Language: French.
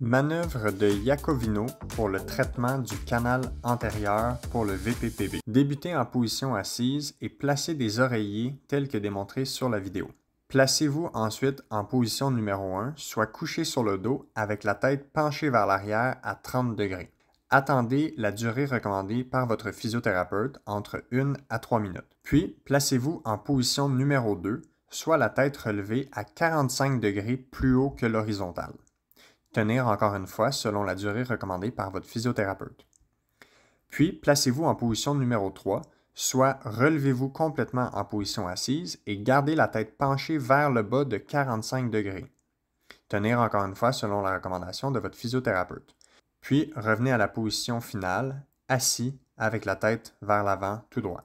Manœuvre de Iacovino pour le traitement du canal antérieur pour le VPPB. Débutez en position assise et placez des oreillers tels que démontré sur la vidéo. Placez-vous ensuite en position numéro 1, soit couché sur le dos avec la tête penchée vers l'arrière à 30 degrés. Attendez la durée recommandée par votre physiothérapeute entre 1 à 3 minutes. Puis, placez-vous en position numéro 2, soit la tête relevée à 45 degrés plus haut que l'horizontale tenir encore une fois selon la durée recommandée par votre physiothérapeute. Puis, placez-vous en position numéro 3, soit relevez-vous complètement en position assise et gardez la tête penchée vers le bas de 45 degrés. Tenir encore une fois selon la recommandation de votre physiothérapeute. Puis, revenez à la position finale, assis avec la tête vers l'avant tout droit.